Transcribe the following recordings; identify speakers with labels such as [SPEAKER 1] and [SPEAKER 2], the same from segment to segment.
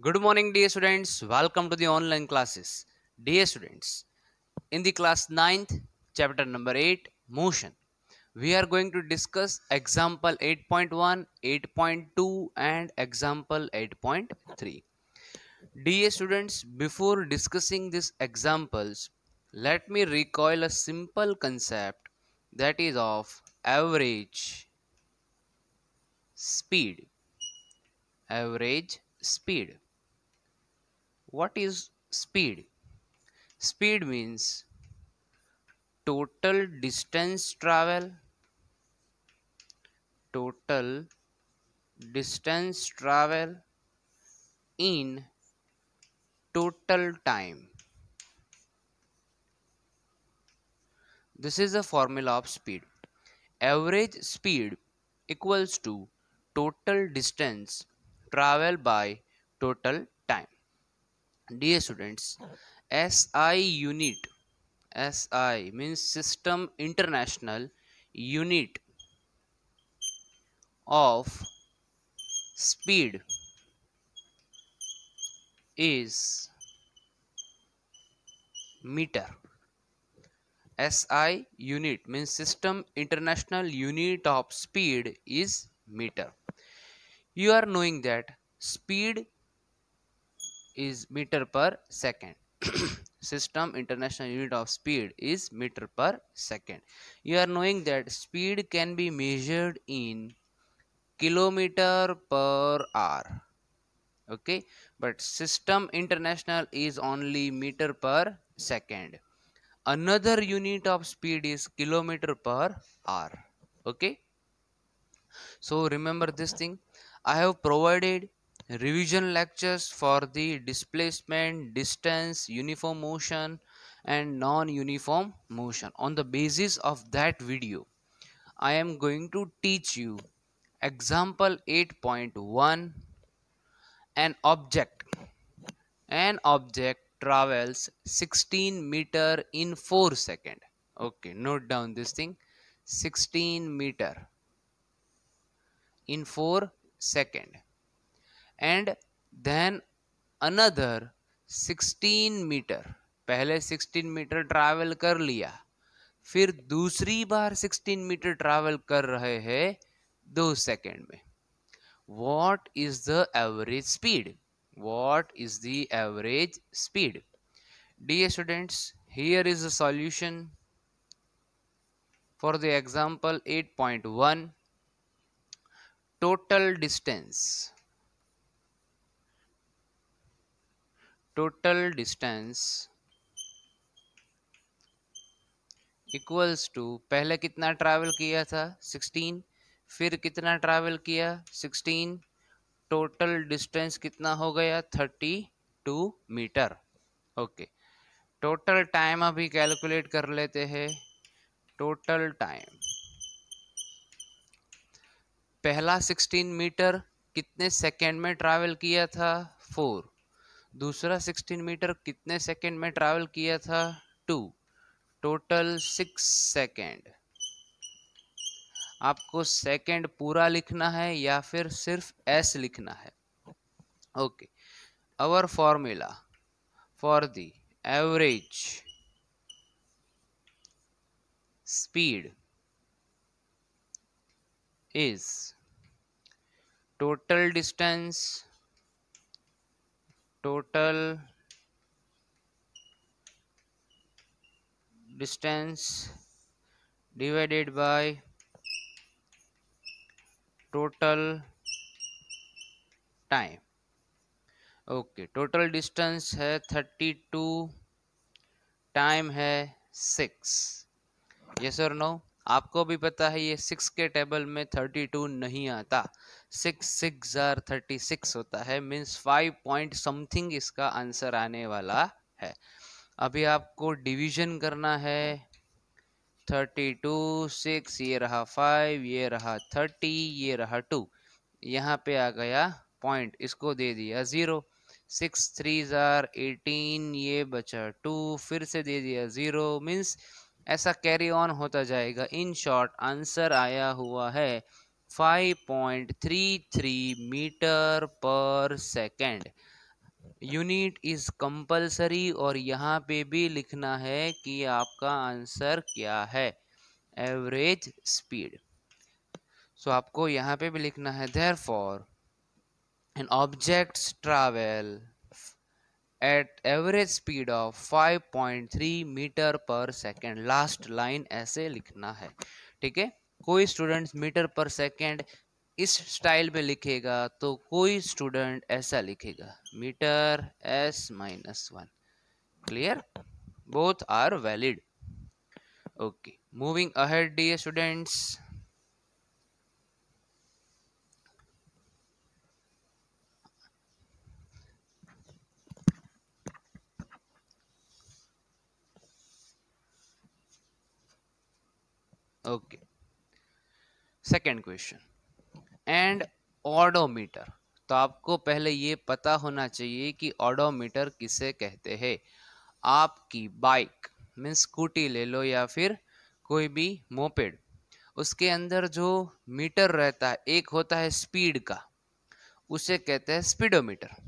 [SPEAKER 1] Good morning dear students, welcome to the online classes. Dear students, in the class 9th, chapter number 8, motion, we are going to discuss example 8.1, 8.2 and example 8.3. Dear students, before discussing these examples, let me recall a simple concept that is of average speed. Average speed what is speed speed means total distance travel total distance travel in total time this is the formula of speed average speed equals to total distance travel by total Dear students, SI unit, SI means System International Unit of Speed is meter. SI unit means System International Unit of Speed is meter. You are knowing that speed is meter per second system international unit of speed is meter per second you are knowing that speed can be measured in kilometer per hour okay but system international is only meter per second another unit of speed is kilometer per hour okay so remember this thing i have provided revision lectures for the displacement, distance, uniform motion and non-uniform motion. On the basis of that video, I am going to teach you example 8.1 an object an object travels 16 meter in 4 second okay note down this thing 16 meter in 4 second and then another 16 metre पहले 16 metre travel कर लिया फिर दूसरी बार 16 metre travel कर रहे हैं दो second में what is the average speed what is the average speed students here is is for the example eight point 8.1 total distance total distance equals to पहले कितना ट्रैवल किया था सिक्सटीन फिर कितना ट्रैवल किया सिक्सटीन टोटल डिस्टेंस कितना हो गया thirty two metre okay total time अभी कैलकुलेट कर लेते हैं टोटल टाइम पहला सिक्सटीन मीटर कितने सेकेंड में ट्रैवल किया था फोर दूसरा 16 मीटर कितने सेकंड में ट्रैवल किया था टू टोटल सिक्स सेकंड आपको सेकंड पूरा लिखना है या फिर सिर्फ एस लिखना है okay our formula for the average speed is total distance total distance divided by total time okay total distance है थर्टी टू टाइम है सिक्स यस और नो आपको भी पता है ये सिक्स के टेबल में थर्टी टू नहीं आता सिक्स सिक्स जार थर्टी सिक्स होता है मीन्स फाइव पॉइंट समथिंग इसका आंसर आने वाला है अभी आपको डिवीजन करना है थर्टी टू सिक्स ये रहा फाइव ये रहा थर्टी ये रहा टू यहाँ पे आ गया पॉइंट इसको दे दिया ज़ीरो सिक्स थ्री ज़ार एटीन ये बचा टू फिर से दे दिया ज़ीरो मीन्स ऐसा कैरी ऑन होता जाएगा इन शॉर्ट आंसर आया हुआ है 5.33 मीटर पर सेकेंड यूनिट इज़ कंपलसरी और यहाँ पे भी लिखना है कि आपका आंसर क्या है एवरेज स्पीड सो आपको यहाँ पे भी लिखना है therefore an objects travel at average speed of 5.3 metre पर सेकेंड लास्ट लाइन ऐसे लिखना है ठीक है कोई स्टूडेंट मीटर पर सेकेंड इस स्टाइल में लिखेगा तो कोई स्टूडेंट ऐसा लिखेगा metre S minus one clear both are valid okay moving ahead dear students okay second question and odometer तो आपको पहले ये पता होना चाहिए कि ऑडोमीटर किसे कहते हैं आपकी बाइक मीन स्कूटी ले लो या फिर कोई भी मोपेड उसके अंदर जो मीटर रहता है एक होता है स्पीड का उसे कहते हैं स्पीडोमीटर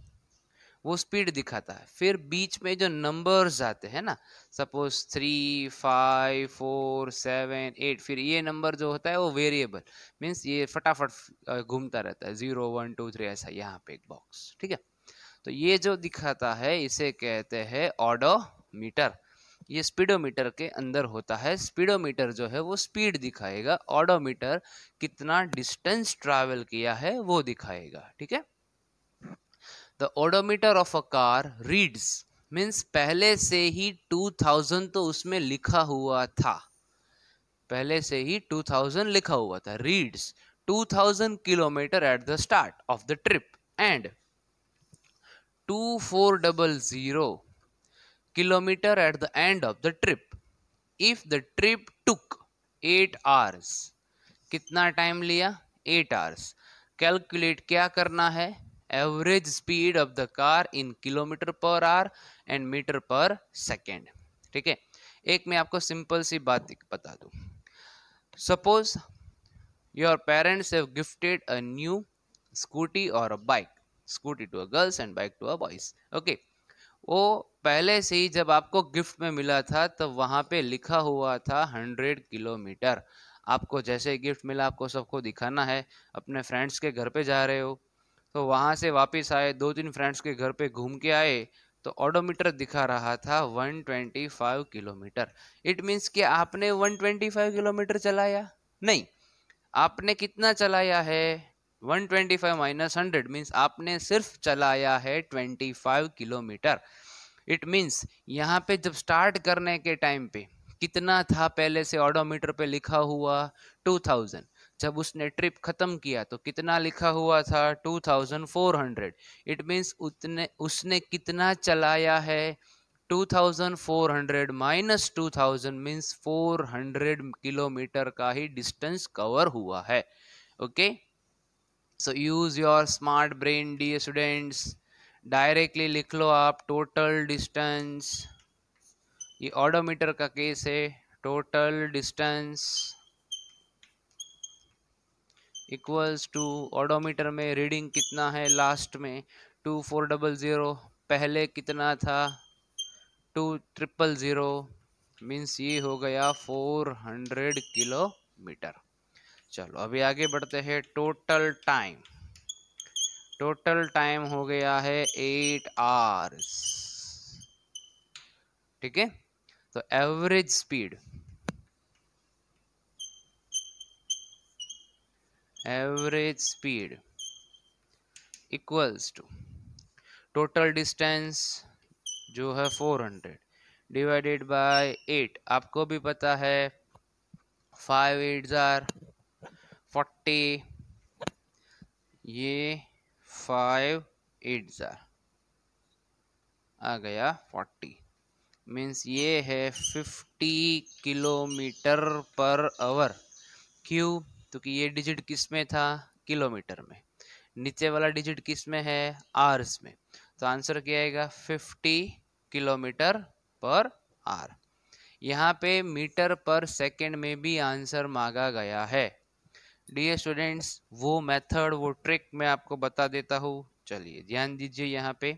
[SPEAKER 1] वो स्पीड दिखाता है फिर बीच में जो नंबर्स आते हैं ना suppose three five four seven eight फिर ये नंबर जो होता है वो वेरिएबल मीन्स ये फटाफट घूमता रहता है जीरो वन टू थ्री ऐसा यहाँ पे एक बॉक्स ठीक है तो ये जो दिखाता है इसे कहते हैं ऑडोमीटर ये स्पीडोमीटर के अंदर होता है स्पीडोमीटर जो है वो स्पीड दिखाएगा ऑडोमीटर कितना डिस्टेंस ट्रैवल किया है वो दिखाएगा ठीक है the odometer of a car reads means पहले से ही 2000 तो उसमें लिखा हुआ था पहले से ही 2000 लिखा हुआ था reads 2000 kilometre at the start of the trip and 2400 kilometre at the end of the trip if the trip took 8 hours कितना टाइम लिया 8 आवर्स कैलकुलेट क्या करना है average speed of the car in kilometre पर hour and metre पर second ठीक है एक मैं आपको सिंपल सी बात बता दू suppose your parents have gifted a new scooty और a bike scooty to a girls and bike to a boys okay वो पहले से ही जब आपको गिफ्ट में मिला था तब तो वहां पे लिखा हुआ था हंड्रेड किलोमीटर आपको जैसे गिफ्ट मिला आपको सबको दिखाना है अपने फ्रेंड्स के घर पे जा रहे हो तो वहाँ से वापस आए दो तीन फ्रेंड्स के घर पे घूम के आए तो ऑडोमीटर दिखा रहा था 125 किलोमीटर इट मीन्स कि आपने 125 किलोमीटर चलाया नहीं आपने कितना चलाया है 125 twenty five minus hundred means आपने सिर्फ चलाया है 25 किलोमीटर इट मीन्स यहाँ पे जब स्टार्ट करने के टाइम पे कितना था पहले से ऑडोमीटर पे लिखा हुआ 2000 जब उसने ट्रिप खत्म किया तो कितना लिखा हुआ था 2400 इट मींस उतने उसने कितना चलाया है 2400 माइनस 2000 मीन्स 400 किलोमीटर का ही डिस्टेंस कवर हुआ है okay so use your smart brain dear students directly लिख लो आप टोटल डिस्टेंस ये ऑडोमीटर का केस है total distance equals to odometer में रीडिंग कितना है लास्ट में टू फोर डबल ज़ीरो पहले कितना था टू ट्रिपल ज़ीरो मीन्स ये हो गया फोर हंड्रेड किलोमीटर चलो अभी आगे बढ़ते हैं टोटल टाइम टोटल टाइम हो गया है एट आवर्स ठीक है तो average speed average speed equals to total distance जो है 400 डिवाइडेड बाय 8 आपको भी पता है 5 एट ज़ार फोर्टी ये फाइव एट ज़ार आ गया फोर्टी मीन्स ये है फिफ्टी किलोमीटर पर आवर क्यों क्योंकि ये डिजिट किस में था किलोमीटर में नीचे वाला डिजिट किस में है आर्स में तो आंसर क्या आएगा फिफ्टी किलोमीटर पर आर यहाँ पे मीटर पर सेकेंड में भी आंसर मांगा गया है डी स्टूडेंट्स वो मेथड वो ट्रिक मैं आपको बता देता हूँ चलिए ध्यान दीजिए यहाँ पे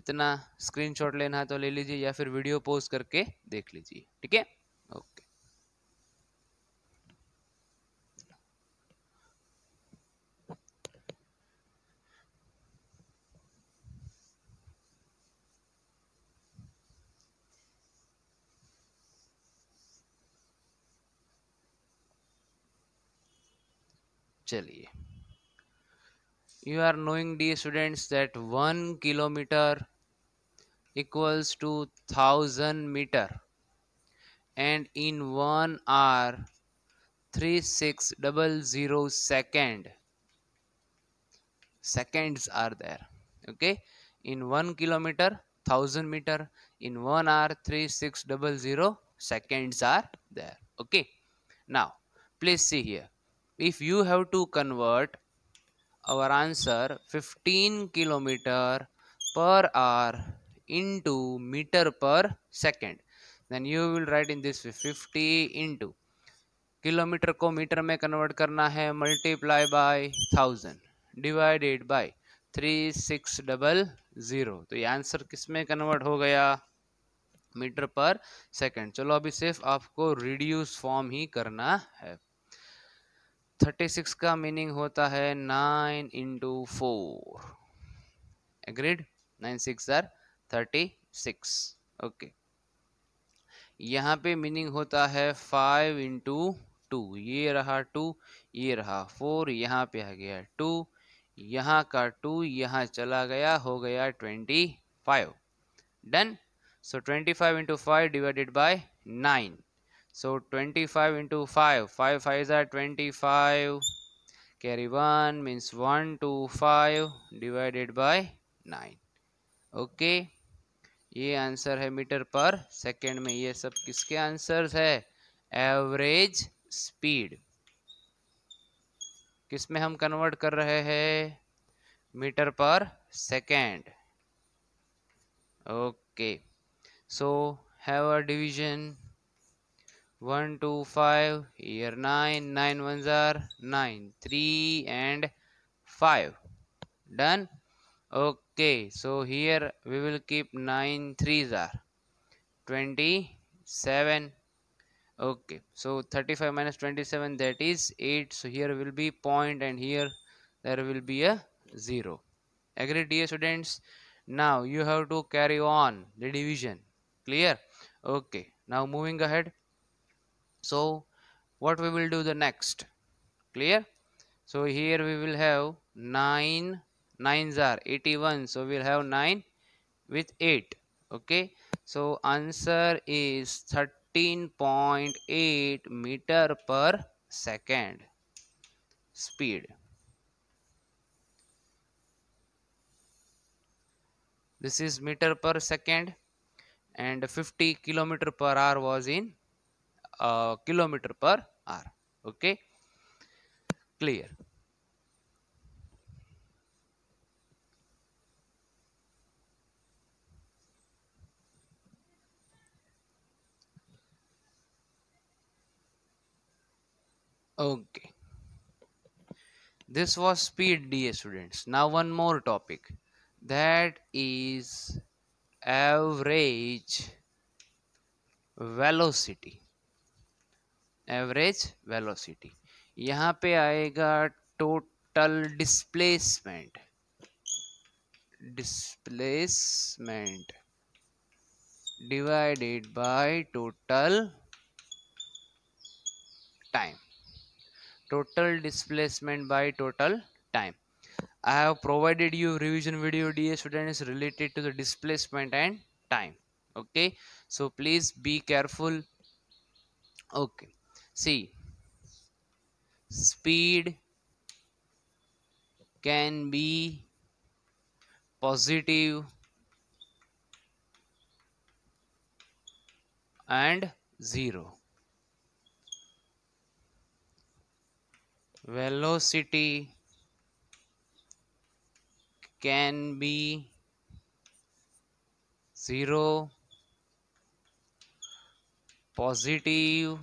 [SPEAKER 1] इतना स्क्रीनशॉट लेना है तो ले लीजिए या फिर वीडियो पोस्ट करके देख लीजिए ठीक है you are knowing the students that 1 kilometer equals to 1000 meter and in 1 hour three six 3600 second seconds are there okay in 1 kilometer 1000 meter in 1 hour three six 3600 seconds are there okay now please see here if you have to convert our answer 15 kilometer per hour into meter per second then you will write in this 50 into kilometre को metre में convert करना है multiply by thousand divided by three six double zero तो ये answer किस में convert हो गया मीटर पर सेकंड चलो अभी सिर्फ आपको रिड्यूस फॉर्म ही करना है थर्टी सिक्स का मीनिंग होता है nine into four agreed nine six are thirty six okay यहाँ पे मीनिंग होता है फाइव इंटू टू ये रहा टू ये रहा फोर यहाँ पे आ गया टू यहाँ का टू यहाँ चला गया हो गया twenty five done so twenty five into five divided by nine So 25 into 5. 5 5 are 25. Carry 1 means 1 two 5 divided by 9. Okay. ये आंसर है मीटर पर सेकेंड में ये सब किसके आंसर्स है एवरेज स्पीड किस में हम कन्वर्ट कर रहे हैं मीटर पर second okay so have a division 1, 2, 5. Here 9. 9 ones are 9. 3 and 5. Done. Okay. So here we will keep 9 threes are 27. Okay. So 35 minus 27 that is 8. So here will be point and here there will be a 0. Agree dear students? Now you have to carry on the division. Clear? Okay. Now moving ahead so what we will do the next clear so here we will have 9 nines are 81 so we'll have 9 with 8 okay so answer is 13.8 meter per second speed this is meter per second and 50 kilometer per hour was in kilometer per hour okay clear okay this was speed da students now one more topic that is average velocity average velocity यहां पे आएगा total displacement displacement divided by total time total displacement by total time I have provided you revision video dear student is related to the displacement and time okay so please be careful okay See, speed can be positive and 0. Velocity can be 0 positive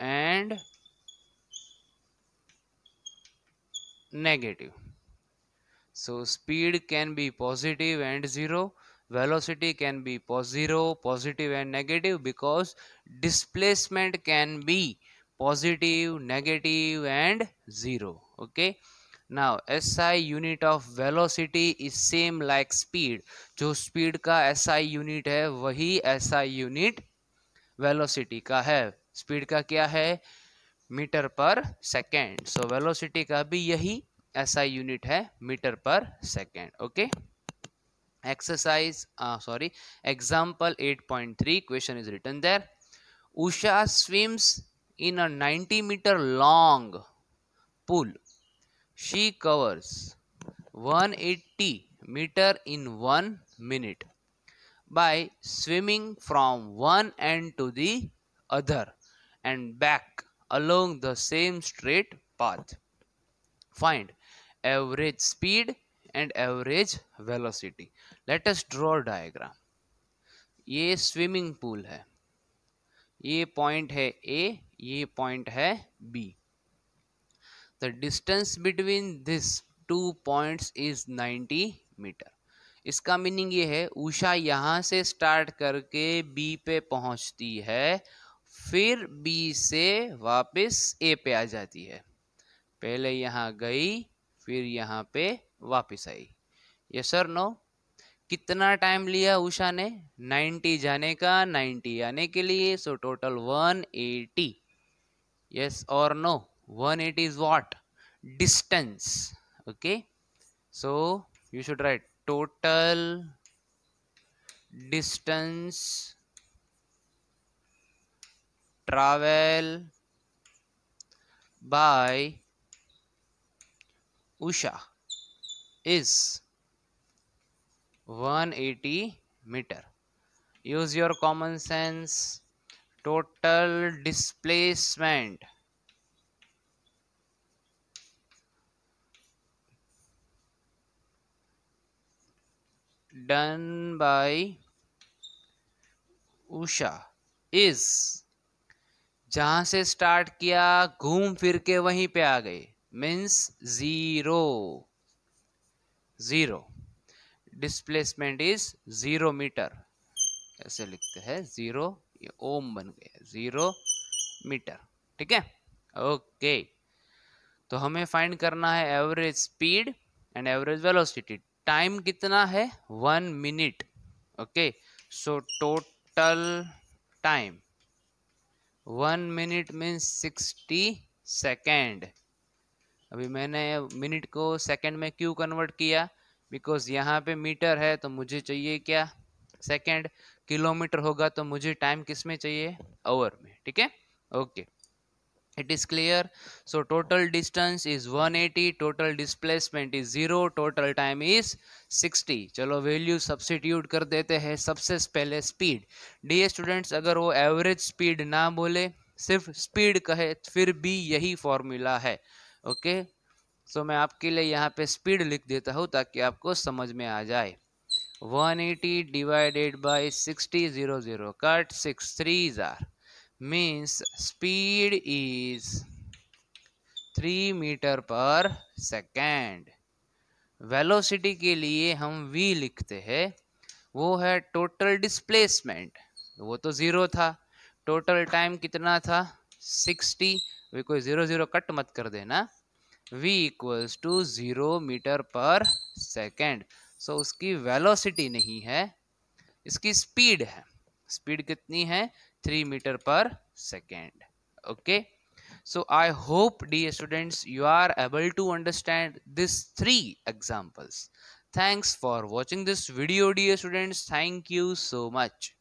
[SPEAKER 1] and negative so speed can be positive and zero velocity can be zero positive and negative because displacement can be positive negative and zero okay now S I unit of velocity is same like speed जो speed का S I unit है वही S I unit velocity का है speed का क्या है metre पर सेकेंड सो वेलोसिटी का भी यही ऐसा यूनिट है मीटर पर second okay exercise sorry example 8.3 question is written there Usha swims in a 90 metre long pool she covers 180 metre in one minute by swimming from one end to the other and back along the same straight path. Find average speed and average velocity. Let us draw a diagram. ये swimming pool है ये point है A ये point है B the distance between this two points is 90 metre इसका meaning ये है उषा यहाँ से स्टार्ट करके बी पे पहुँचती है फिर बी से वापस ए पे आ जाती है पहले यहाँ गई फिर यहाँ पे वापस आई ये सर नो कितना टाइम लिया उषा ने 90 जाने का 90 आने के लिए सो टोटल 180 यस और no 180 eighty is what distance okay so you should write total distance travel by Usha is 180 meter. Use your common sense. Total displacement done by Usha is जहां से स्टार्ट किया घूम फिर के वहीं पे आ गए means zero zero displacement is zero metre ऐसे लिखते हैं ज़ीरो ये ओम बन गया ज़ीरो मीटर ठीक है ओके तो हमें फाइंड करना है average speed and average velocity time कितना है one minute okay so total time one minute means sixty second अभी मैंने मिनट को सेकेंड में क्यों कन्वर्ट किया बिकॉज यहाँ पे मीटर है तो मुझे चाहिए क्या सेकेंड किलोमीटर होगा तो मुझे टाइम किस में चाहिए आवर में ठीक है okay it is clear so total distance is 180 total displacement is 0 total time is 60 चलो वैल्यू सब्सिट्यूट कर देते हैं सबसे पहले स्पीड डी स्टूडेंट्स अगर वो एवरेज स्पीड ना बोले सिर्फ स्पीड कहे फिर भी यही फॉर्मूला है ओके सो मैं आपके लिए यहाँ पे स्पीड लिख देता हूँ ताकि आपको समझ में आ जाए 180 divided by 60 zero zero cut six three जार means speed is 3 मीटर पर सेकेंड वेलोसिटी के लिए हम v लिखते हैं वो है टोटल डिस्प्लेसमेंट वो तो ज़ीरो था टोटल टाइम कितना था 60 वे कोई ज़ीरो ज़ीरो कट मत कर देना v equals to zero metre पर सेकेंड सो उसकी वेलोसिटी नहीं है इसकी स्पीड है स्पीड कितनी है 3 meter per second okay so i hope dear students you are able to understand these three examples thanks for watching this video dear students thank you so much